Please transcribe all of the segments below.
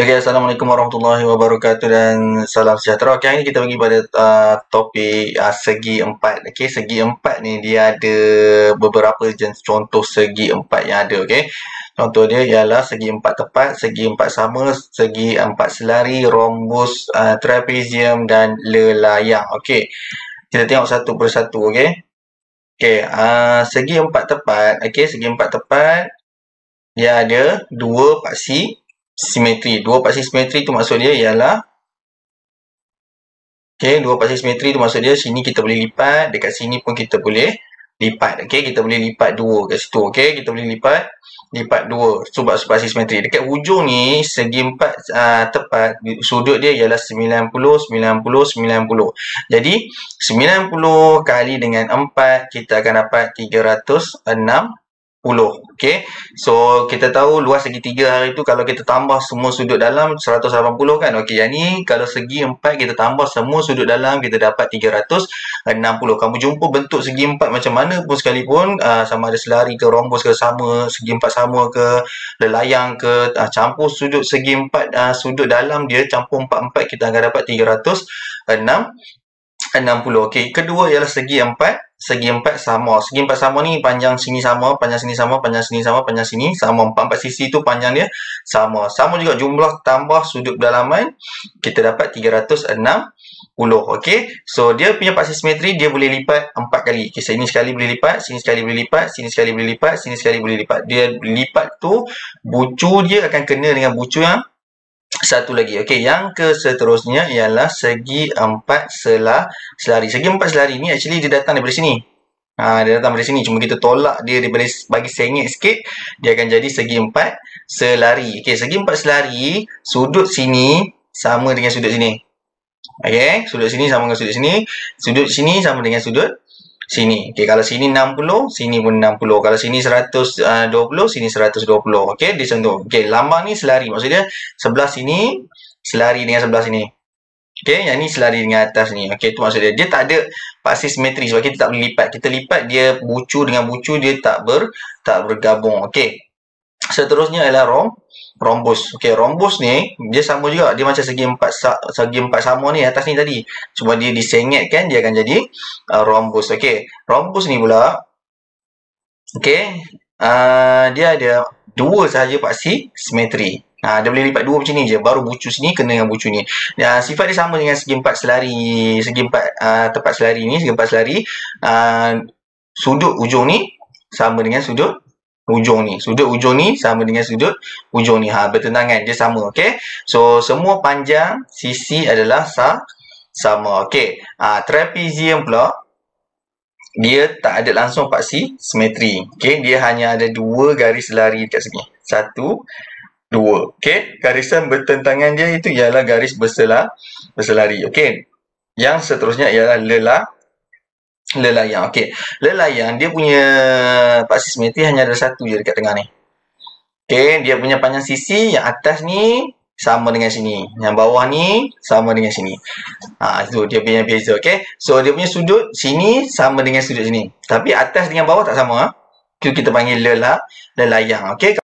Okay, ya Assalamualaikum warahmatullahi wabarakatuh dan salam sejahtera. Okay, hari ini kita pergi pada uh, topik uh, segi empat. Okay, segi empat ni dia ada beberapa jenis contoh segi empat yang ada. Okay. Contoh dia ialah segi empat tepat, segi empat sama, segi empat selari, rombus, uh, trapezium dan lelayang. Okay, kita tengok satu persatu. Okay. Okay, uh, segi empat tepat. Okay, segi empat tepat. Dia ada dua paksi simetri. Dua paksi simetri tu maksud dia ialah Okey, dua paksi simetri tu maksud dia sini kita boleh lipat, dekat sini pun kita boleh lipat. Okey, kita boleh lipat dua kat situ. Okey, kita boleh lipat lipat dua sebab so, paksi simetri. Dekat hujung ni segi empat uh, tepat sudut dia ialah 90 90 90. Jadi 90 kali dengan 4 kita akan dapat 10. Okey. So kita tahu luas segitiga hari tu kalau kita tambah semua sudut dalam 180 kan. Okey, yang ni kalau segi empat kita tambah semua sudut dalam kita dapat 360. Kamu jumpa bentuk segi empat macam mana pun sekalipun uh, sama ada selari ke rombos ke sama, segi empat sama ke lelayang ke uh, campur sudut segi empat uh, sudut dalam dia campur empat empat kita akan dapat 360. Okey, kedua ialah segi empat segi empat sama. Segi empat sama ni panjang sini sama, panjang sini sama, panjang sini sama, panjang sini sama. Empat empat sisi tu panjang dia sama. Sama juga jumlah tambah sudut dalaman kita dapat 360. Okey. So dia punya paksi simetri dia boleh lipat empat kali. Okay, sini sekali boleh lipat, sini sekali boleh lipat, sini sekali boleh lipat, sini sekali boleh lipat. Dia lipat tu bucu dia akan kena dengan bucu yang satu lagi. Okey, yang keseterusnya ialah segi empat selah selari. Segi empat selari ni actually dia datang daripada sini. Ha, dia datang daripada sini. Cuma kita tolak dia daripada bagi sengit sikit. Dia akan jadi segi empat selari. Okey, segi empat selari, sudut sini sama dengan sudut sini. Okey, sudut sini sama dengan sudut sini. Sudut sini sama dengan sudut sini. Okey, kalau sini 60, sini pun 60. Kalau sini 120, eh, sini 120. Okey, di sentuh. Okey, lambang ni selari. Maksudnya sebelah sini selari dengan sebelah sini. Okey, yang ni selari dengan atas ni. Okey, tu maksudnya dia. tak ada pasti simetri sebab kita tak boleh lipat. Kita lipat dia bucu dengan bucu dia tak ber tak bergabung. Okey seterusnya ialah rom rombus. Okey, rombus ni dia sama juga dia macam segi empat segi empat sama ni atas ni tadi. Cuma dia disengetkan dia akan jadi uh, rombus. Okey, rombus ni pula okey, uh, dia ada dua sahaja paksi simetri. Ha, dia boleh lipat dua macam ni je. Baru bucu sini kena dengan bucu ni. Ya, sifat dia sama dengan segi empat selari. Segi empat uh, ah, tepat selari ni. Segi empat selari. Uh, sudut ujung ni sama dengan sudut ujung ni. Sudut ujung ni sama dengan sudut ujung ni. Ha, bertentangan. Dia sama. Okay. So, semua panjang sisi adalah sa sama. Okay. Ha, trapezium pula. Dia tak ada langsung paksi simetri. Okay. Dia hanya ada dua garis lari dekat sini. Satu. Dua. Okay. Garisan bertentangan dia itu ialah garis berselar, berselari. Okay. Yang seterusnya ialah lelah Lelayang. Okey. Lelayang dia punya Pak Sismeti hanya ada satu je dekat tengah ni. Okey, dia punya panjang sisi yang atas ni sama dengan sini. Yang bawah ni sama dengan sini. Ah, ha, so dia punya beza, okey. So dia punya sudut sini sama dengan sudut sini. Tapi atas dengan bawah tak sama. Ha? Kita panggil lela, lelayang, okey.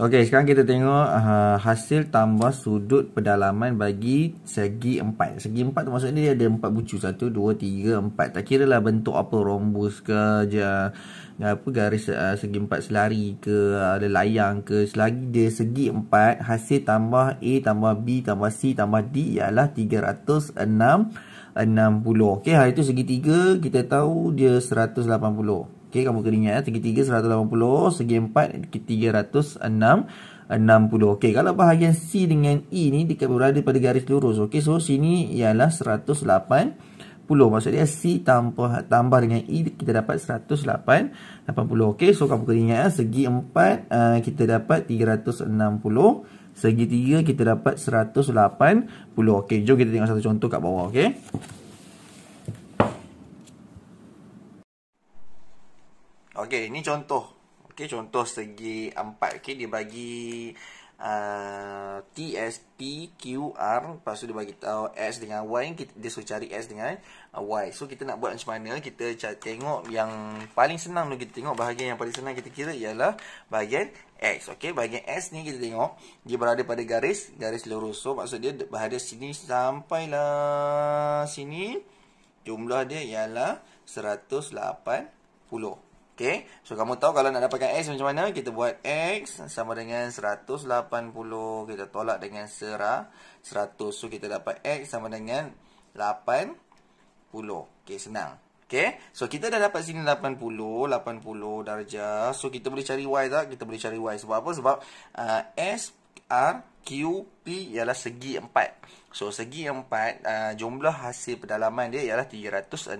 Okey, sekarang kita tengok uh, hasil tambah sudut pedalaman bagi segi empat. Segi empat tu maksudnya dia ada empat bucu. satu, dua, tiga, empat. Tak kira lah bentuk apa, rombus ke, je, eh, apa garis uh, segi empat selari ke, ada uh, layang ke. Selagi dia segi empat. hasil tambah A tambah B tambah C tambah D ialah 360. Okey, hari itu segi 3 kita tahu dia 180. Okey, kamu kena ingat ya. Segi 3, 180. Segi 4, 360. Okey, kalau bahagian C dengan E ni dia berada pada garis lurus. Okey, so sini ialah 180. Maksudnya C tambah, tambah dengan E kita dapat 180. Okey, so kamu kena ingat ya. Segi 4 uh, eh, kita dapat 360. Segi 3 kita dapat 180. Okey, jom kita tengok satu contoh kat bawah. Okey. Okey, ini contoh. Okey, contoh segi empat. Okey, dia bagi uh, T, S, T, Q, R. Lepas tu dia bagi tahu S dengan Y. Dia suruh cari S dengan uh, Y. So, kita nak buat macam mana? Kita tengok yang paling senang tu kita tengok. Bahagian yang paling senang kita kira ialah bahagian X. Okey, bahagian S ni kita tengok. Dia berada pada garis. Garis lurus. So, maksud dia berada sini sampailah sini. Jumlah dia ialah 180. Okay. So, kamu tahu kalau nak dapatkan X macam mana? Kita buat X sama dengan 180. Kita tolak dengan serah 100. So, kita dapat X sama dengan 80. Okay, senang. Okay. So, kita dah dapat sini 80. 80 darjah. So, kita boleh cari Y tak? Kita boleh cari Y. Sebab apa? Sebab uh, S R, Q, P ialah segi empat. So, segi empat uh, jumlah hasil pedalaman dia ialah 360. So,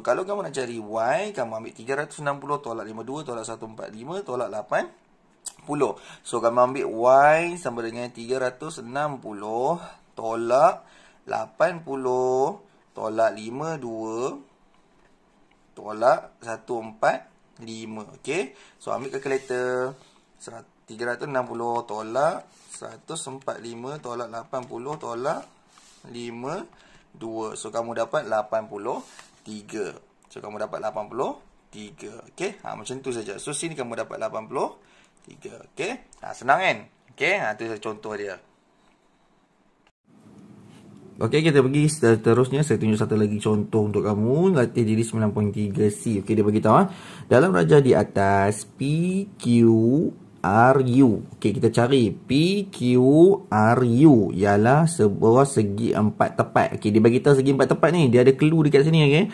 kalau kamu nak cari Y, kamu ambil 360 tolak 52 tolak 145 tolak 8. So, kamu ambil Y sama dengan 360 tolak 80 tolak 52 tolak 145. Okay. So, ambil kalkulator 360 tolak 145 tolak 80 tolak 52 so kamu dapat 83 so kamu dapat 83 okey ha macam tu saja so sini kamu dapat 83 okey ha senang kan okey ha tu contoh dia Okey kita pergi seterusnya saya tunjuk satu lagi contoh untuk kamu latih diri 9.3C okey dia bagi tahu ha? dalam raja di atas PQ R U. Okey kita cari P Q R U ialah sebuah segi empat tepat. Okey dia bagi tahu segi empat tepat ni dia ada clue dekat sini okey.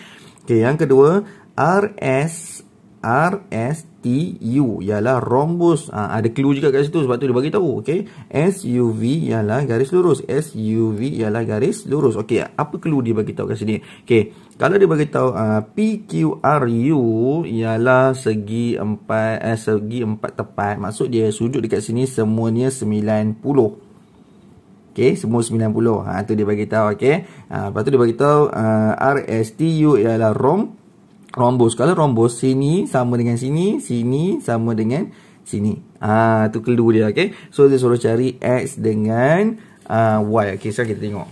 Okey yang kedua R S R S T U ialah rhombus. Ha, ada clue juga kat situ sebab tu dia bagi tahu. Okey. S U V ialah garis lurus. S U V ialah garis lurus. Okey, apa clue dia bagi tahu kat sini? Okey. Kalau dia bagi tahu uh, ha, P Q R U ialah segi empat eh, segi empat tepat. Maksud dia sudut dekat sini semuanya 90. Okey, semua 90. Ha tu dia bagi tahu okey. Ha lepas tu dia bagi tahu uh, ha, R ialah rom rombos. Kalau rombos sini sama dengan sini, sini sama dengan sini. Ah tu clue dia okey. So dia suruh cari x dengan uh, y. Okey, sekarang kita tengok.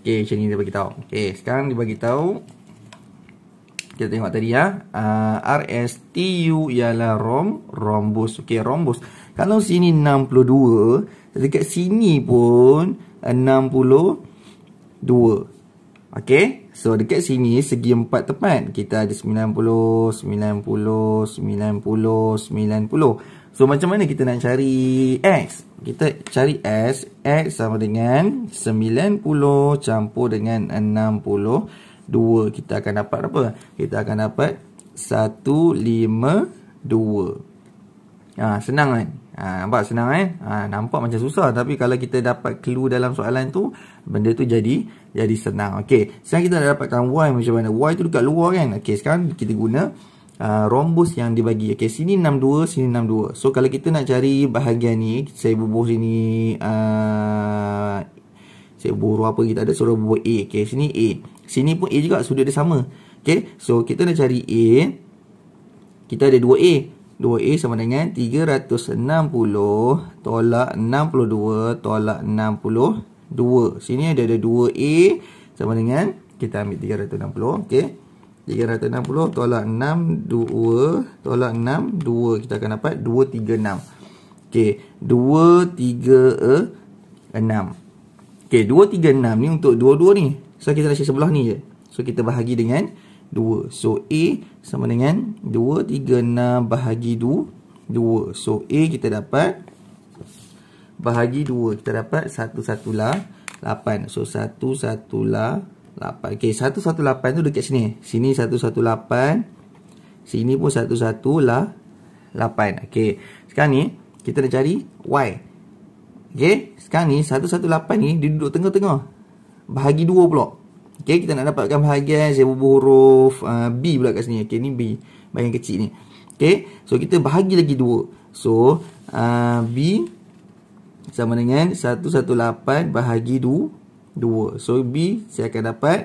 Okey, macam ni dia bagi tahu. Okey, sekarang dia bagi tahu kita tengok tadi ya. Uh, R S T U ialah rom rombus Okey, rombus Kalau sini 62, dekat sini pun 62. Okey. So dekat sini segi empat tepat kita ada 90, 90, 90, 90. So macam mana kita nak cari X? Kita cari S, X sama dengan 90 campur dengan 62. Kita akan dapat apa? Kita akan dapat 152. Ah ha, senang kan? Ha, nampak senang eh? Ha, nampak macam susah tapi kalau kita dapat clue dalam soalan tu, benda tu jadi jadi senang. Okey, sekarang kita dah dapatkan Y macam mana? Y tu dekat luar kan? Okey, sekarang kita guna uh, ha, rombus yang dibagi. Okey, sini 62, sini 62. So, kalau kita nak cari bahagian ni, saya bubuh sini... Uh, saya bubuh apa kita ada, suruh bubuh A. Okey, sini A. Sini pun A juga, sudut dia sama. Okey, so kita nak cari A. Kita ada 2A. 2A sama dengan 360 tolak 62 tolak 62. Sini ada, ada 2A sama dengan kita ambil 360. Okey. 360 tolak 62 tolak 62. Kita akan dapat 236. Okey. 236. Okey. 236 ni untuk dua-dua ni. So kita rasa sebelah ni je. So kita bahagi dengan 2. 2. So A sama dengan 2, 3, 6 bahagi 2, 2. So A kita dapat bahagi 2. Kita dapat 1, 1 lah 8. So 1, 1 lah 8. Okay, 1, 1, 8 tu dekat sini. Sini 1, 1, 8. Sini pun 1, 1 lah 8. Okay, sekarang ni kita nak cari Y. Okay, sekarang ni 1, 1, 8 ni dia duduk tengah-tengah. Bahagi 2 pulak. Okay kita nak dapatkan bahagian sebuah huruf uh, B pula kat sini. Okey, ni B. Bahagian kecil ni. Okay, so kita bahagi lagi dua. So, uh, B sama dengan 118 bahagi dua dua. so, B saya akan dapat.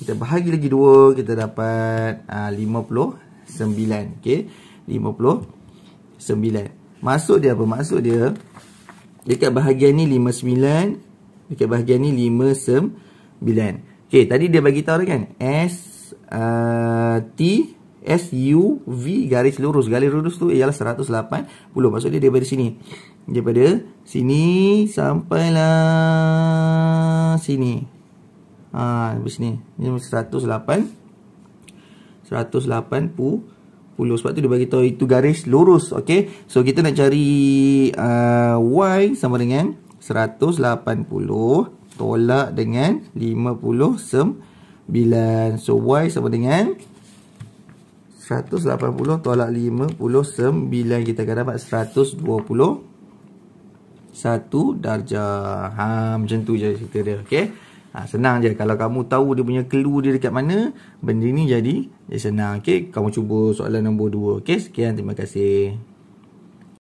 Kita bahagi lagi dua. Kita dapat ah, uh, 59. Okey, 59. Masuk dia apa? masuk dia, dekat bahagian ni 59. Dekat bahagian ni 59. Okey, eh, tadi dia bagi tahu kan? S uh, T S U V garis lurus. Garis lurus tu ialah 180. Maksud dia daripada sini. Daripada sini sampailah sini. Ha, habis ni. Ini 108. 108 pu puluh sebab tu dia bagi tahu itu garis lurus okey so kita nak cari uh, y sama dengan 180 tolak dengan 59. So y sama dengan 180 tolak 59 kita akan dapat 121 darjah. Ha macam tu je cerita dia. Okey. Ha, senang je kalau kamu tahu dia punya clue dia dekat mana, benda ni jadi dia senang. Okey, kamu cuba soalan nombor 2. Okey, sekian terima kasih.